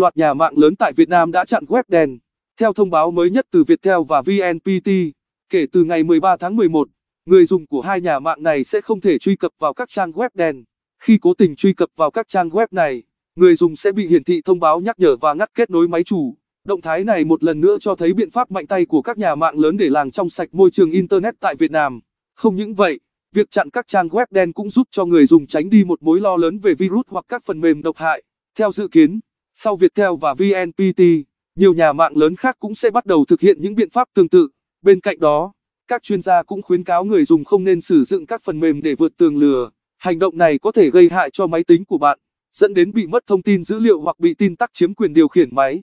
loạt nhà mạng lớn tại Việt Nam đã chặn web đen. Theo thông báo mới nhất từ Viettel và VNPT, kể từ ngày 13 tháng 11, người dùng của hai nhà mạng này sẽ không thể truy cập vào các trang web đen. Khi cố tình truy cập vào các trang web này, người dùng sẽ bị hiển thị thông báo nhắc nhở và ngắt kết nối máy chủ. Động thái này một lần nữa cho thấy biện pháp mạnh tay của các nhà mạng lớn để làng trong sạch môi trường Internet tại Việt Nam. Không những vậy, việc chặn các trang web đen cũng giúp cho người dùng tránh đi một mối lo lớn về virus hoặc các phần mềm độc hại. Theo dự kiến, sau Viettel và VNPT, nhiều nhà mạng lớn khác cũng sẽ bắt đầu thực hiện những biện pháp tương tự. Bên cạnh đó, các chuyên gia cũng khuyến cáo người dùng không nên sử dụng các phần mềm để vượt tường lừa. Hành động này có thể gây hại cho máy tính của bạn, dẫn đến bị mất thông tin dữ liệu hoặc bị tin tắc chiếm quyền điều khiển máy.